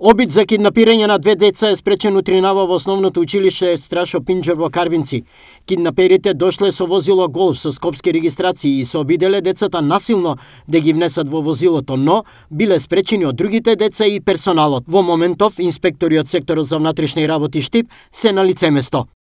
Обид за киднапирање на две деца е спречен утринава во основното училиште Страшо Пинџер во Карвинци. Киднаперите дошле со возило Гол со скопски регистрации и се обиделе децата насилно да ги внесат во возилото, но биле спречени од другите деца и персоналот. Во моментов, инспектори од секторот за внатрешни работи Штип се на лице место.